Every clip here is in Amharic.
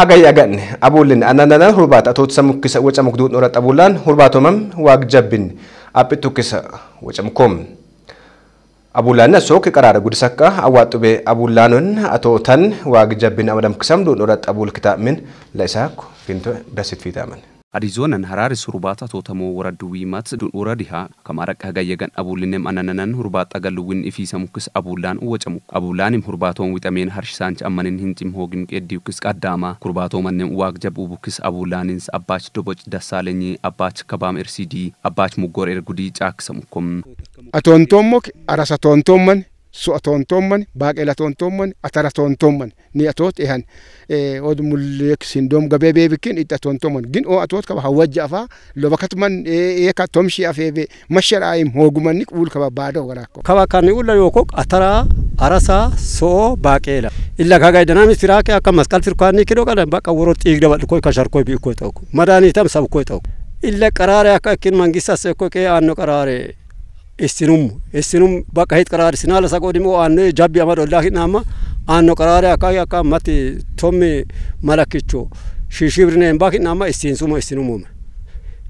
hagay aganne abullin anananan hurbaat atootisa mukkisa waca mukduut norat abullaan hurbaatooman waag jabbin aphi tukkisa waca mukoom abullaan sook qaraara gudisakka awaaxubee abullaanon atootan waag jabbin amadamkisam duun norat abul kitaamin la isaakku finto dasit fiitaaman አዲዞነን ሀራሪ ሱሩባታ ቶተሞ ወረድ ዊማት ዱን ወረዲሃ ከማረቀ ገየገን አቡልንም አነነነን ሁርባጣ ገልውን ኢፊሰሙ ክስ አቡላን ወጨሙ አቡላንም ሁርባቶን ዊጠሜን ሀርሽሳንች አመንን ህንጭም ሆግም ቄዲው ክስ ቀዳማ ኩርባቶ መንም ዋግ ጀብቡ ክስ አቡላንንስ አባች ዶቦጭ ደሳለኝ አባች ከባም ኤርሲዲ አባች ሙጎር ኤርጉዲ ጫክ ሰሙኩም አቶንቶሞክ አራሳቶንቶመን su'a toontoomman baaqela toontoomman atara toontoomman ni atoot ehan od mulleek sindoom gabee beebikin itta toontoomman gin oo atoot kaba hawajja afaa lobakatman eeka tomshi afeebe masharaayim hoogumanni uul kaba baadoo waraakko kaba kani ulla yookok atara arasa so'o baaqela illa kaga idanaami siraake akka masqal sirkaanii kidoo qala baqa woro xiigda badhukoy kasharkoy bi'ikoy ta'u madaaniitam sabkoy ta'u illa qaraare akka ikkin mangissas ekkokee aanno qaraare isinum isinum bakka hit qaraar sinaa lasa qodimo aanne jabbi ama dhollaa hinama aanno qaraare akka akka matti tommi malakkicho shiishibrineen baa hinama isinsuma isinumume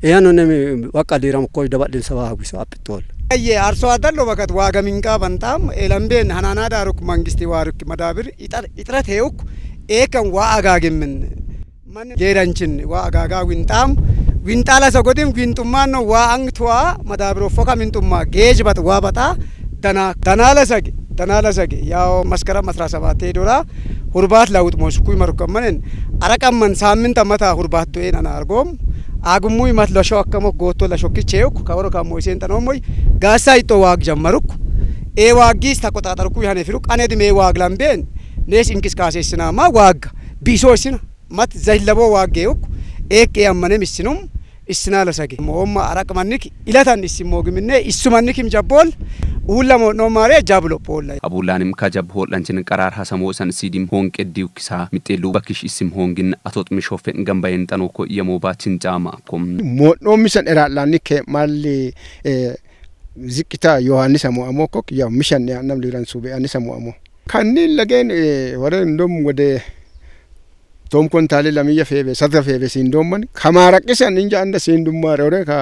iyanno nemi bakka diiram koy dabadhin sabaa haguisa apitool ye አርሶ አደር ነው በከት ዋጋ ሚንቃ በንጣም ኤለምቤን ሀናና ዳሩክ መንግስት ዋሩክ መዳብር ይጥረት ሄውክ ኤከን ዋ አጋግምን ጌረንችን ዋ አጋጋ ዊንጣም ዊንጣላ ሰጎዲም ዊንጡማን ነው ዋአንግትዋ መዳብሮፎካ ሚንጡማ ጌጅበት ዋበጣ ደና ደና ለሰጌ ደና ለሰጌ ያው መስከረም 17 ዶላ ሁርባት ላውጥ ሞስኩይ መርከመንን አረቀመን ሳምንት አመታ ሁርባት ቶይን አና አርጎም አግሙይ መት ለሾ አከሞ ጎቶ ለሾክቼውኩ ከወሮ ካሞይሴን ጠኖሞይ ጋሳ ይጦ ዋግ ጀመሩኩ ኤ ዋጊስ ተቆጣጠርኩ ያኔ ፊሩቅ አኔ ድሜ ዋግ ላምቤን ኔስ እንቅስቃሴ ስናማ ዋግ ቢሶ ስና መት ዘይለቦ ዋጌውኩ ኤቅ እችኑም እችና ለሰጌ ሞማ አራቅ ማኒክ ኢለታን እሲ ሞግምኔ እሱ ማኒክም ጀቦል ሁለሞ ኖማሬ ጃብሎ ፖላ አቡላንም ከጀብ ሆላንችን ቀራር ሀሰሞ ሰንሲዲም ሆንቅ ዲውኪሳ ሚጤሉ በክሽ እሲም ሆንግን አቶጥ ምሾፌን ገንባይን ጠኖኮ የሞባችን ጫማ ኮም ሞኖሚሰን ኤራላኒክ ማሊ ዝቅታ ዮሐንስ አሞአሞ ኮክ ያው ሚሸን ያናም ሊራንሱ ቢያንስ አሞአሞ ከኒን ለጌን ወረ እንደም ወደ tom kon taale lamiyya feebe sadra feebe siin doomman kamaa rakkisan inja anda siin dummaare ore ka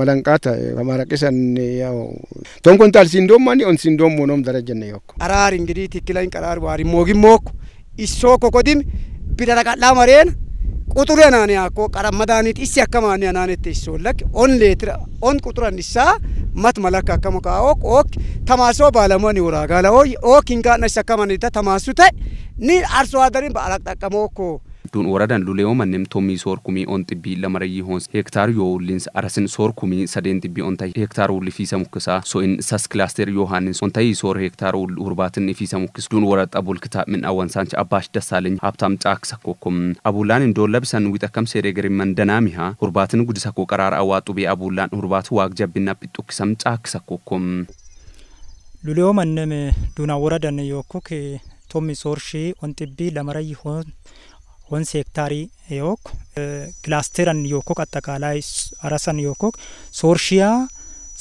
malanqaata kamaa rakkisan yaw tom kon taal siin doommani on siin doommo noom darajjanne yokko araar ingidii tikkilain qaraar waarin moogin mookku issoo kokodim bidara qadhaa mareen ቁጥሩ ያናን ያኮ ቀረ መድኃኒት እሲ አከማን ያናን ተይሶለክ on ሌትር ኦን ቁጥሩን ንሳ መት መለክ አከሙ ካኦክ ኦክ ተማሶ ባለሞን ይውራ ጋላ ኦይ ኦክ እንጋ ነሽ አከማን ተ ተማሱ ተ ኒ አርሶ አደሪን በአራቅ ጠቀመው እኮ duun waradan luleyo tomi sor kumi on tibbi la marayi hons hektar yo wullins arasin sor kumi saden tibbi on hektar ul wulli fiisa so in sas kilaaster yohaannis on sor hektar ul urbatin urbaatin fiisa dun duun abul kitab min awan sanch abash tak awwansaancha abbaash dassaaleny haabtaam caaksa kokkum abulaan indoon labsan wiixakkam seeree gari mandanaamiha urbaatin gudisa koo qaraara awaa xubee abulaan urbaatu waag jabbinna phixxukkisam caaksa kokkum luleyo mannem duunaa waradan tomi sor shi on tibbi la marayi hoon ወንስ ሄክታሪ ዮክ ክላስተርን ዮኮክ አጠቃላይ አራሰን ዮኮክ ሶርሺያ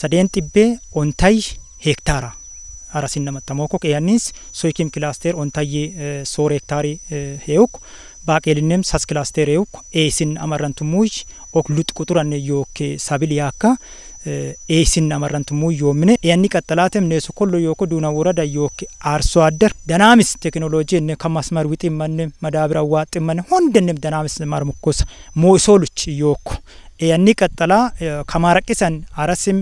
ሰደን ጥቤ ኦንታይ ሄክታራ አራሲን ነመጠመኮክ ያኒስ ሶይኪም ክላስተር ኦንታይ ሶር ሄክታሪ ሄውክ ባቄልንም ሳስ ክላስተር ሄውክ ኤሲን አመረንቱሙች ኦክ ሉጥ ቁጥር አነ ሳቢል ያካ ኤሲን አመረንትሙ ዮምኔ ያኒ ቀጠላትም ኔሱ ኩሉ ዮኩ ዱና ወረዳ ዮክ አርሶ አደር ደናምስ ቴክኖሎጂ እነ ከማስመር ዊጥመን መዳብራ ዋጥመን ሁንደንም ደናምስ ማርሙኮስ ሞሶሉች ዮኩ ያኒ ቀጠላ ከማረቂሰን አረስም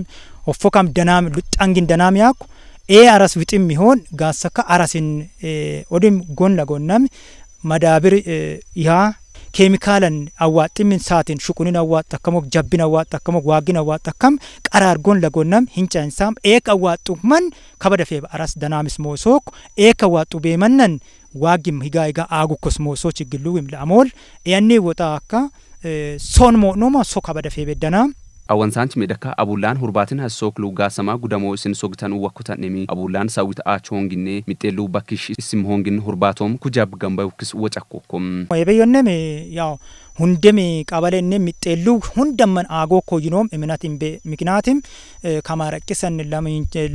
ኦፎካም ደናም ሉጣንግን ደናም ያኩ ኤ አረስ ዊጥም ይሆን ጋሰካ አረስን ኦድም ጎን ለጎናም መዳብር ይሃ keemikaalan awwaaxximmin saatiin shuqunin awwaaxxa akkamok jabbin awwaaxxa akkamok waagin awwaaxxa akkam qaraargoon lagoonnam hincaansaam eek awwaaxxu man kabada feeba aras danaamis moosook eek awwaaxxu beemannan waagim higaa higaa aagukkos moosoch igilluwim la'amool eyanni woxaa akka soon moonooma so kabada feebeddanaa አወንሳንች ሜደካ አቡላን ሁርባትን ሀሶክ ሉጋሰማ ጉደሞ እስን ሶግተን ወኩተኔሚ አቡላን ሳዊት አች ሆንግኔ ሚጤሉ ባኪሽ እስም ሆንግን ሁርባቶም ኩጃብ ገንባይ ውክስ ወጨኮኩም የበዮነም ያው ሁንደሜ ቀበሌን የሚጤሉ ሁንደመን አጎኮ ይኖም እምነትን ቤ ምክንያትም ከማረቅሰን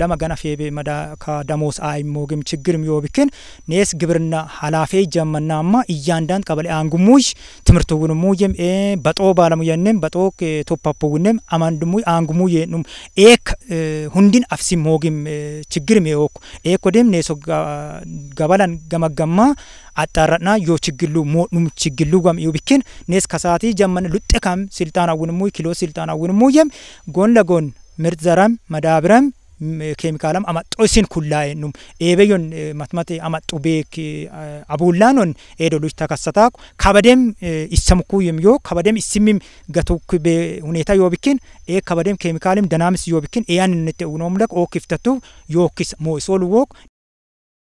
ለመገነፍ መዳ ከደሞዝ አይሞግም ችግርም ዮብክን ኔስ ግብርና ሀላፌ ጀመናማ እያንዳንድ ቀበሌ አንጉሙሽ ትምህርት ውንሙይም በጦ ባለሙየንም በጦ ቶፓፖውንም አማንድሙ አንጉሙየኑም ኤክ ሁንዲን አፍሲ ሞግም ችግርም የወኩ ኤክ ወደም ኔሶ ገበላን ገመገማ አጣራና ዮ ችግሉ ሞኑም ችግሉ ጓም ዩ ብኪን ኔስ ከሳቲ ጀመን ሉጥ ካም ስልጣናውን ሙይ ኪሎ ስልጣና ስልጣናውን ሙየም ጎን ለጎን ምርት ዘረም መዳብረም ኬሚካላም አማጦ ሲን ኩላይ ኑም ኤበዮን ማትማቴ አማጦ ቤ አቡላኖን ኤዶሎች ተከሰታኩ ከበደም ይሰምኩ የሚዮ ከበደም ይስሚም ገቶኩ ቤ ሁኔታ ዮብኪን ኤ ከበደም ኬሚካልም ደናምስ ዮብኪን ኤያን ንተ ኡኖም ለክ ኦክ ይፍተቱ ዮኪስ ሞሶል